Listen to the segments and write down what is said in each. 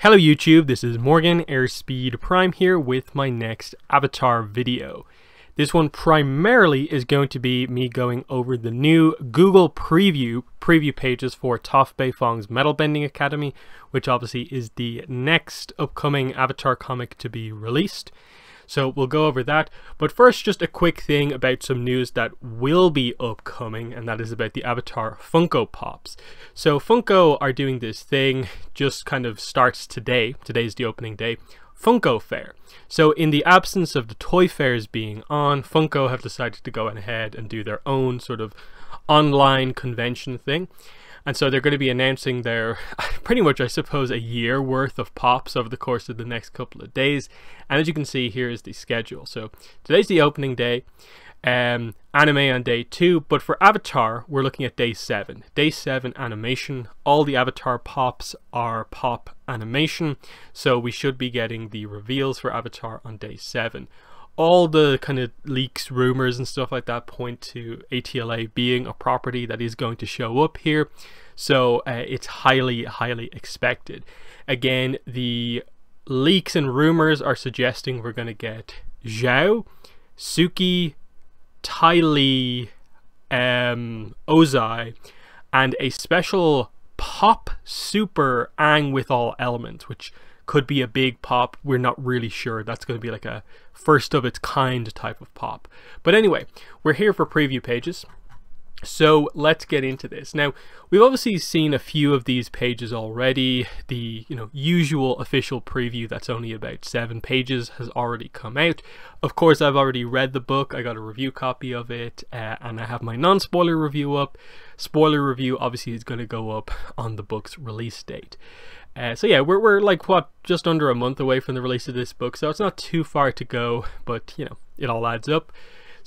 Hello YouTube, this is Morgan Airspeed Prime here with my next Avatar video. This one primarily is going to be me going over the new Google Preview preview pages for Toph Beifong's Metal Bending Academy, which obviously is the next upcoming Avatar comic to be released. So we'll go over that. But first, just a quick thing about some news that will be upcoming, and that is about the Avatar Funko Pops. So Funko are doing this thing, just kind of starts today. Today's the opening day. Funko Fair. So, in the absence of the toy fairs being on, Funko have decided to go ahead and do their own sort of online convention thing. And so they're going to be announcing their pretty much, I suppose, a year worth of pops over the course of the next couple of days. And as you can see, here is the schedule. So today's the opening day, um, anime on day two, but for Avatar, we're looking at day seven. Day seven animation. All the Avatar pops are pop animation, so we should be getting the reveals for Avatar on day seven all the kind of leaks, rumors, and stuff like that point to ATLA being a property that is going to show up here. So uh, it's highly, highly expected. Again, the leaks and rumors are suggesting we're going to get Zhao, Suki, Tai Li, um, Ozai, and a special pop super Ang with all elements, which could be a big pop. We're not really sure. That's going to be like a first of its kind type of pop. But anyway, we're here for preview pages. So let's get into this. Now, we've obviously seen a few of these pages already. The you know usual official preview that's only about seven pages has already come out. Of course, I've already read the book. I got a review copy of it, uh, and I have my non-spoiler review up. Spoiler review obviously is going to go up on the book's release date. Uh, so yeah, we're, we're like, what, just under a month away from the release of this book, so it's not too far to go, but, you know, it all adds up.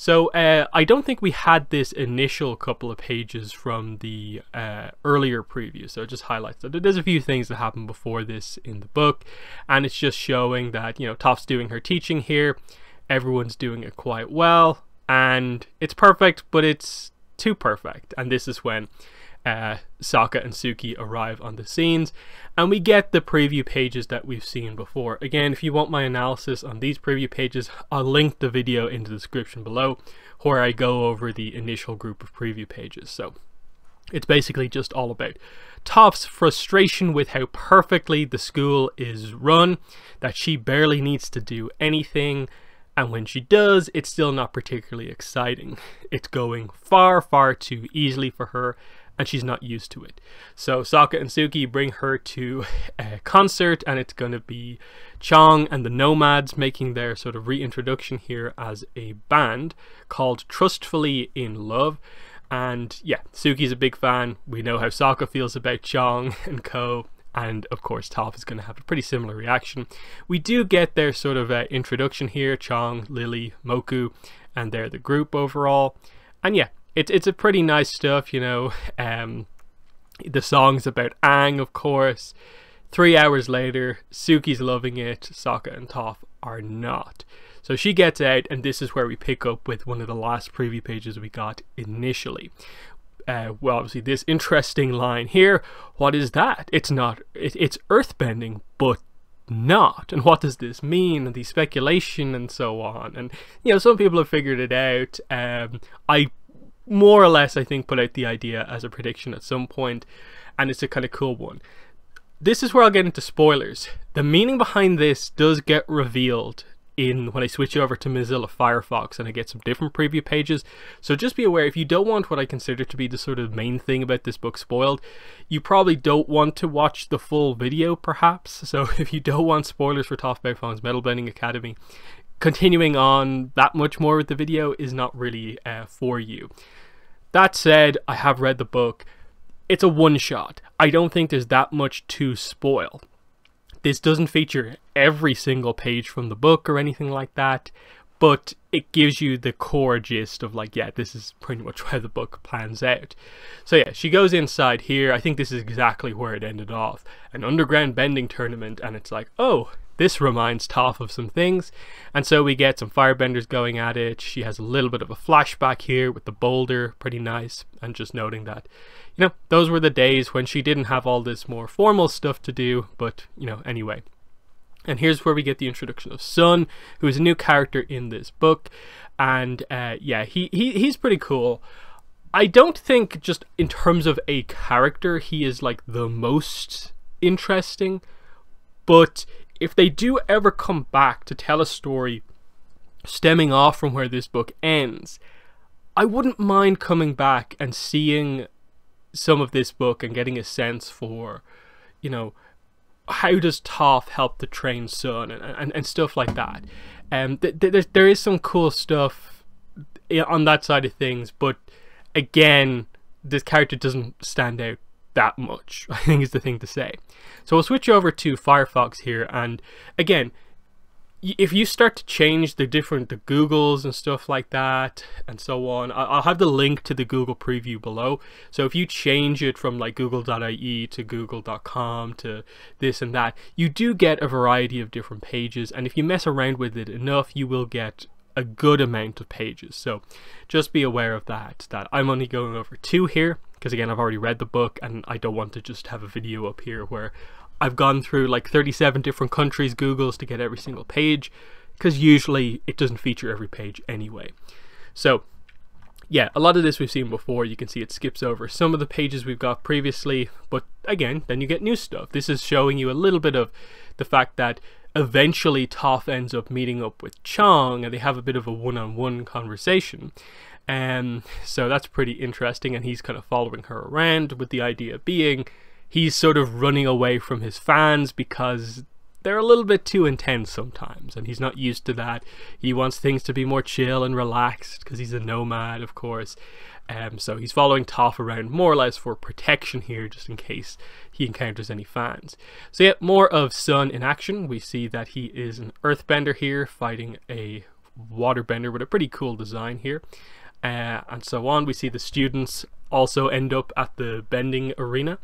So uh, I don't think we had this initial couple of pages from the uh, earlier preview. So it just highlights that there's a few things that happened before this in the book. And it's just showing that, you know, Toph's doing her teaching here. Everyone's doing it quite well. And it's perfect, but it's too perfect. And this is when uh, Sokka and Suki arrive on the scenes, and we get the preview pages that we've seen before. Again, if you want my analysis on these preview pages, I'll link the video in the description below, where I go over the initial group of preview pages. So it's basically just all about Toph's frustration with how perfectly the school is run, that she barely needs to do anything, and when she does, it's still not particularly exciting. It's going far, far too easily for her, and she's not used to it. So Sokka and Suki bring her to a concert and it's going to be Chong and the Nomads making their sort of reintroduction here as a band called Trustfully in Love. And yeah, Suki's a big fan. We know how Sokka feels about Chong and co. And of course, Toph is going to have a pretty similar reaction. We do get their sort of uh, introduction here Chong, Lily, Moku, and they're the group overall. And yeah, it's it's a pretty nice stuff, you know. Um, the songs about Ang, of course. Three hours later, Suki's loving it. Sokka and Toph are not. So she gets out, and this is where we pick up with one of the last preview pages we got initially. Uh, well, obviously, this interesting line here. What is that? It's not. It, it's earthbending, but not and what does this mean and the speculation and so on and you know some people have figured it out um i more or less, I think, put out the idea as a prediction at some point, and it's a kind of cool one. This is where I'll get into spoilers. The meaning behind this does get revealed in when I switch over to Mozilla Firefox and I get some different preview pages. So just be aware if you don't want what I consider to be the sort of main thing about this book spoiled, you probably don't want to watch the full video perhaps. So if you don't want spoilers for Toph Baufang's Metal Blending Academy, continuing on that much more with the video is not really uh, for you. That said, I have read the book. It's a one shot. I don't think there's that much to spoil. This doesn't feature every single page from the book or anything like that, but it gives you the core gist of like, yeah, this is pretty much where the book plans out. So yeah, she goes inside here. I think this is exactly where it ended off. An underground bending tournament and it's like, oh, this reminds Toph of some things, and so we get some firebenders going at it. She has a little bit of a flashback here with the boulder, pretty nice, and just noting that, you know, those were the days when she didn't have all this more formal stuff to do, but, you know, anyway. And here's where we get the introduction of Sun, who is a new character in this book, and uh, yeah, he, he he's pretty cool. I don't think just in terms of a character, he is like the most interesting, but if they do ever come back to tell a story stemming off from where this book ends, I wouldn't mind coming back and seeing some of this book and getting a sense for, you know, how does Toph help the train son and, and, and stuff like that. Um, th-, th there is some cool stuff on that side of things, but again, this character doesn't stand out that much, I think is the thing to say. So we'll switch over to Firefox here, and again, if you start to change the different the googles and stuff like that and so on i'll have the link to the google preview below so if you change it from like google.ie to google.com to this and that you do get a variety of different pages and if you mess around with it enough you will get a good amount of pages so just be aware of that that i'm only going over two here because again I've already read the book and I don't want to just have a video up here where I've gone through like 37 different countries Googles to get every single page because usually it doesn't feature every page anyway. So yeah, a lot of this we've seen before. You can see it skips over some of the pages we've got previously, but again, then you get new stuff. This is showing you a little bit of the fact that eventually Toph ends up meeting up with Chong and they have a bit of a one-on-one -on -one conversation. And so that's pretty interesting. And he's kind of following her around with the idea being he's sort of running away from his fans because they're a little bit too intense sometimes. And he's not used to that. He wants things to be more chill and relaxed because he's a nomad, of course. Um, so he's following Toph around more or less for protection here, just in case he encounters any fans. So, yeah, more of Sun in action. We see that he is an earthbender here, fighting a waterbender with a pretty cool design here uh, and so on. We see the students also end up at the bending arena.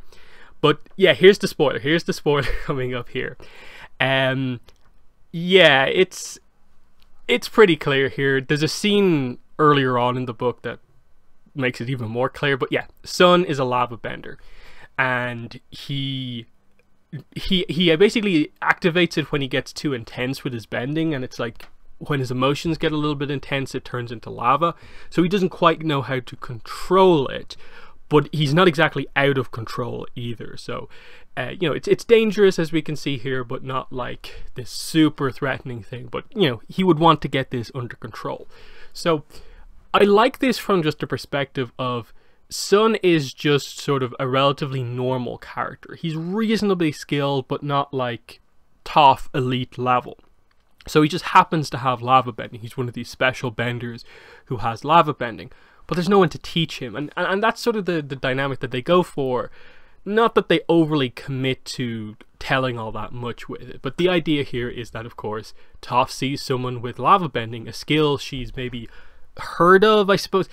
But yeah, here's the spoiler. Here's the spoiler coming up here. Um, yeah, it's it's pretty clear here. There's a scene earlier on in the book that makes it even more clear. But yeah, Sun is a lava bender, and he he he basically activates it when he gets too intense with his bending, and it's like when his emotions get a little bit intense, it turns into lava. So he doesn't quite know how to control it, but he's not exactly out of control either. So, uh, you know, it's it's dangerous as we can see here, but not like this super threatening thing. But you know, he would want to get this under control. So, I like this from just a perspective of. Sun is just sort of a relatively normal character. He's reasonably skilled, but not like tough elite level. So he just happens to have lava bending. He's one of these special benders who has lava bending. But there's no one to teach him. And, and, and that's sort of the, the dynamic that they go for. Not that they overly commit to telling all that much with it, but the idea here is that, of course, Toph sees someone with lava bending, a skill she's maybe heard of, I suppose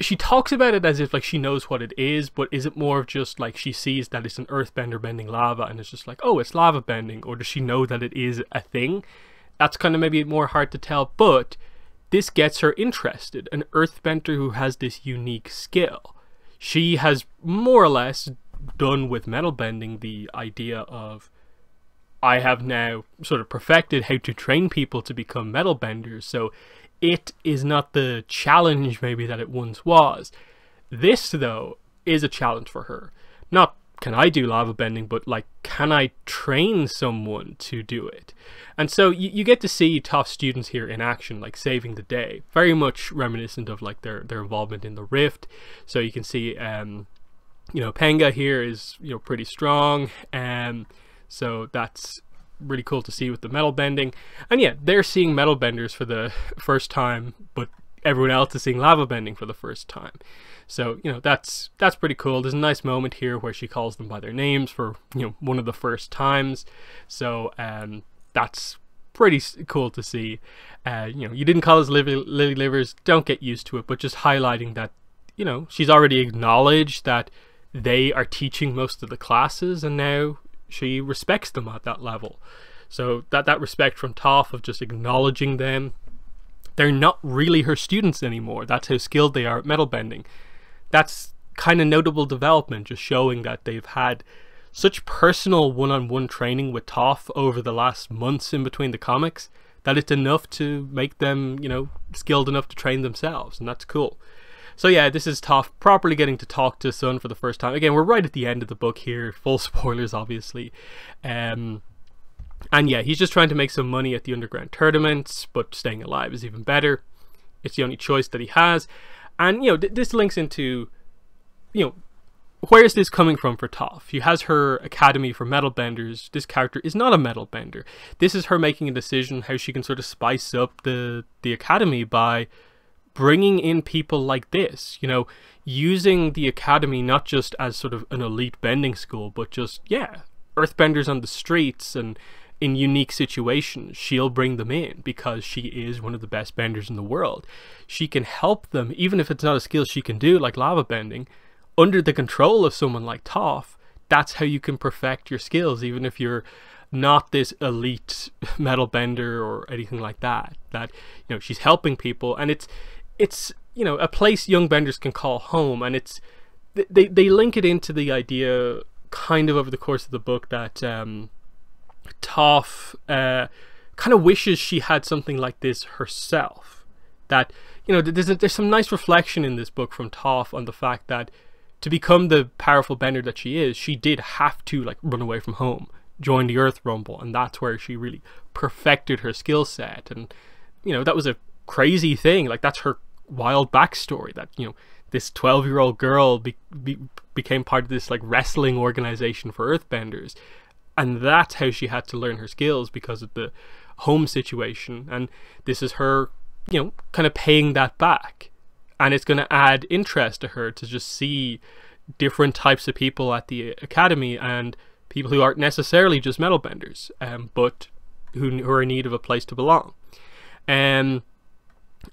she talks about it as if like she knows what it is, but is it more of just like she sees that it's an earthbender bending lava and it's just like, oh, it's lava bending, or does she know that it is a thing? That's kind of maybe more hard to tell, but this gets her interested. An earthbender who has this unique skill. She has more or less done with metal bending the idea of I have now sort of perfected how to train people to become metal benders, so it is not the challenge maybe that it once was. This, though, is a challenge for her. Not can I do lava bending, but like, can I train someone to do it? And so you, you get to see tough students here in action, like saving the day, very much reminiscent of like their, their involvement in the Rift. So you can see, um, you know, Penga here is, you know, pretty strong. Um, so that's really cool to see with the metal bending. And yeah, they're seeing metal benders for the first time, but everyone else is seeing lava bending for the first time. So, you know, that's that's pretty cool. There's a nice moment here where she calls them by their names for, you know, one of the first times. So, um, that's pretty cool to see. Uh, you know, you didn't call us Lily, Lily Livers, don't get used to it, but just highlighting that, you know, she's already acknowledged that they are teaching most of the classes and now she respects them at that level. So that, that respect from Toph of just acknowledging them. They're not really her students anymore. That's how skilled they are at metal bending that's kind of notable development, just showing that they've had such personal one-on-one -on -one training with Toph over the last months in between the comics that it's enough to make them, you know, skilled enough to train themselves, and that's cool. So yeah, this is Toph properly getting to talk to Sun for the first time. Again, we're right at the end of the book here, full spoilers obviously. Um, and yeah, he's just trying to make some money at the underground tournaments, but staying alive is even better. It's the only choice that he has. And, you know, th- this links into, you know, where is this coming from for Toph? Who has her academy for metal benders. This character is not a metal bender. This is her making a decision how she can sort of spice up the the academy by bringing in people like this. You know, using the academy not just as sort of an elite bending school, but just yeah, earthbenders on the streets and in unique situations, she'll bring them in because she is one of the best benders in the world. She can help them, even if it's not a skill she can do, like lava bending, under the control of someone like Toph. That's how you can perfect your skills, even if you're not this elite metal bender or anything like that. That you know, she's helping people, and it's it's you know a place young benders can call home, and it's they they link it into the idea kind of over the course of the book that. Um, Toph uh, kind of wishes she had something like this herself. That you know, there's a, there's some nice reflection in this book from Toph on the fact that to become the powerful bender that she is, she did have to like run away from home, join the Earth Rumble, and that's where she really perfected her skill set. And you know, that was a crazy thing. Like that's her wild backstory. That you know, this 12 year old girl be, be, became part of this like wrestling organization for Earthbenders and that's how she had to learn her skills because of the home situation and this is her you know kind of paying that back and it's going to add interest to her to just see different types of people at the academy and people who aren't necessarily just metal benders um, but who, who are in need of a place to belong um,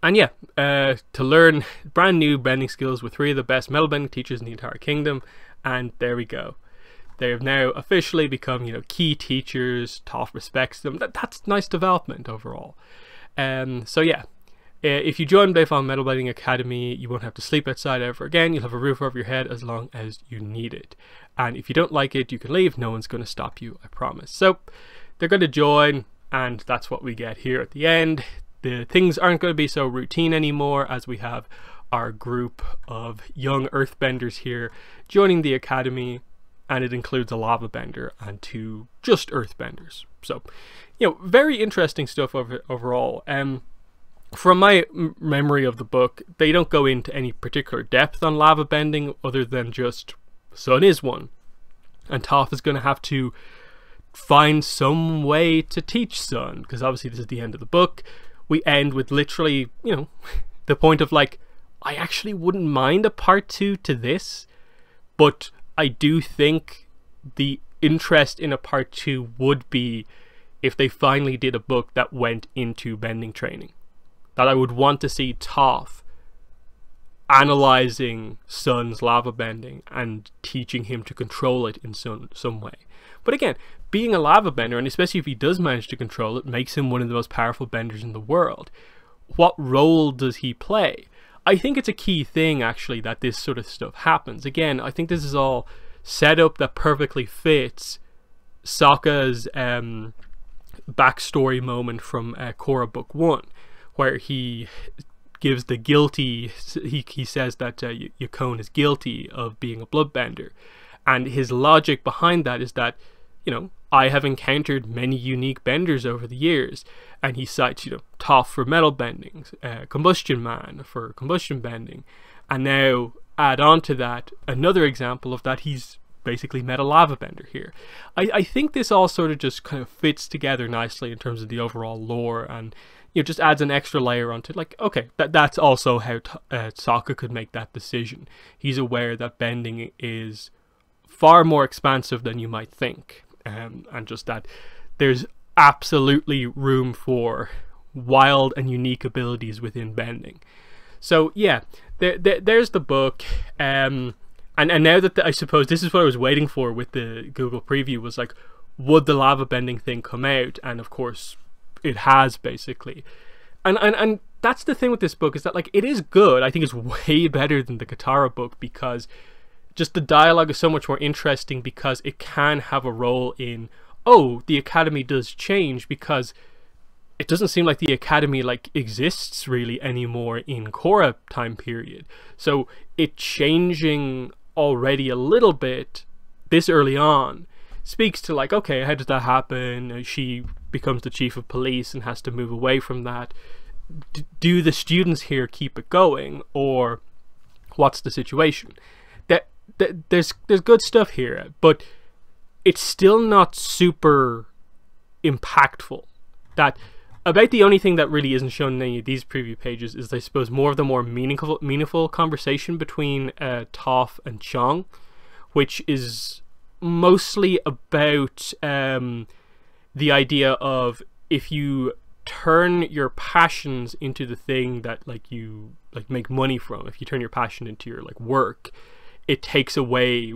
and yeah, uh, to learn brand new bending skills with three of the best metal bending teachers in the entire kingdom. And there we go. They have now officially become, you know, key teachers. Toff respects them. That, that's nice development overall. Um, so yeah, uh, if you join Bayfall Metal Blading Academy, you won't have to sleep outside ever again. You'll have a roof over your head as long as you need it. And if you don't like it, you can leave. No one's going to stop you, I promise. So they're going to join, and that's what we get here at the end. The things aren't going to be so routine anymore as we have our group of young earthbenders here joining the academy and it includes a lava bender and two just earth benders. So, you know, very interesting stuff over, overall. Um, from my memory of the book, they don't go into any particular depth on lava bending other than just Sun is one. And Toph is going to have to find some way to teach Sun, because obviously this is the end of the book. We end with literally, you know, the point of like, I actually wouldn't mind a part two to this, but I do think the interest in a part two would be if they finally did a book that went into bending training. That I would want to see Toph analyzing Sun's lava bending and teaching him to control it in some, some way. But again, being a lava bender, and especially if he does manage to control it, makes him one of the most powerful benders in the world. What role does he play? I think it's a key thing actually that this sort of stuff happens. Again, I think this is all set up that perfectly fits Sokka's um, backstory moment from uh, Korra Book One, where he gives the guilty. He he says that uh, is guilty of being a bloodbender, and his logic behind that is that you know, I have encountered many unique benders over the years, and he cites, you know, Toph for metal bending, uh, Combustion Man for combustion bending, and now add on to that another example of that he's basically met a lava bender here. I, I think this all sort of just kind of fits together nicely in terms of the overall lore and you know just adds an extra layer onto it. like okay that that's also how uh, Sokka could make that decision. He's aware that bending is far more expansive than you might think um, and just that there's absolutely room for wild and unique abilities within bending. So yeah, there, there there's the book. Um, and and now that the, I suppose this is what I was waiting for with the Google preview was like, would the lava bending thing come out? And of course, it has basically. And and and that's the thing with this book is that like it is good. I think it's way better than the Katara book because just the dialogue is so much more interesting because it can have a role in oh the academy does change because it doesn't seem like the academy like exists really anymore in Korra time period. So it changing already a little bit this early on speaks to like okay how did that happen? Uh, she becomes the chief of police and has to move away from that. D do the students here keep it going or what's the situation? th- there's there's good stuff here, but it's still not super impactful. That about the only thing that really isn't shown in any of these preview pages is, I suppose, more of the more meaningful meaningful conversation between uh, Toph and Chong, which is mostly about um, the idea of if you turn your passions into the thing that like you like make money from if you turn your passion into your like work it takes away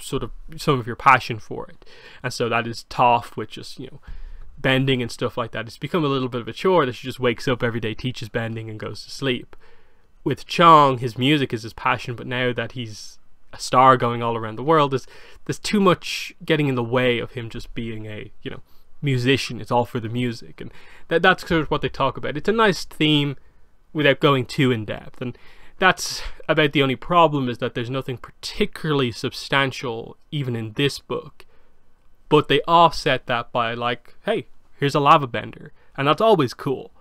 sort of some of your passion for it. And so that is tough which is you know, bending and stuff like that. It's become a little bit of a chore that she just wakes up every day, teaches bending, and goes to sleep. With Chong, his music is his passion, but now that he's a star going all around the world, there's, there's too much getting in the way of him just being a, you know, musician. It's all for the music. And that, that's sort of what they talk about. It's a nice theme without going too in depth. And that's about the only problem is that there's nothing particularly substantial even in this book. But they offset that by like, hey, here's a lava bender, and that's always cool.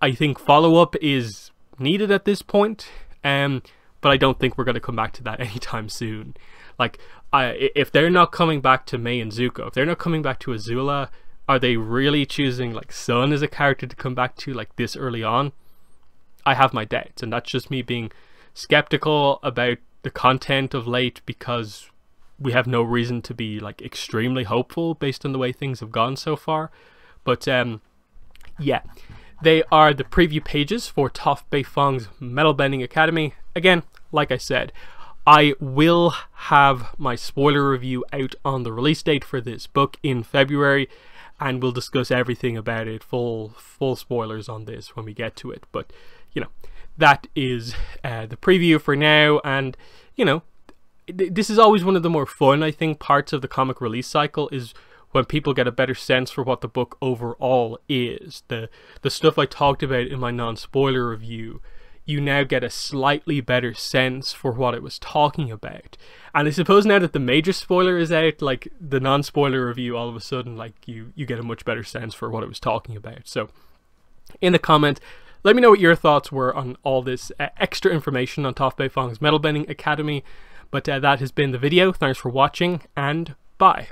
I think follow-up is needed at this point, um, but I don't think we're going to come back to that anytime soon. Like, I, if they're not coming back to May and Zuko, if they're not coming back to Azula, are they really choosing like Sun as a character to come back to like this early on? I have my doubts, and that's just me being skeptical about the content of late because we have no reason to be like extremely hopeful based on the way things have gone so far. But um, yeah, they are the preview pages for Toph Beifong's Metal Bending Academy. Again, like I said, I will have my spoiler review out on the release date for this book in February and we'll discuss everything about it full full spoilers on this when we get to it but you know, that is uh, the preview for now. And, you know, th this is always one of the more fun, I think, parts of the comic release cycle is when people get a better sense for what the book overall is. The, the stuff I talked about in my non-spoiler review, you now get a slightly better sense for what it was talking about. And I suppose now that the major spoiler is out, like the non-spoiler review, all of a sudden, like you you get a much better sense for what it was talking about. So, in the comment, let me know what your thoughts were on all this uh, extra information on Toph Beifong's Metal Bending Academy. But uh, that has been the video. Thanks for watching, and bye.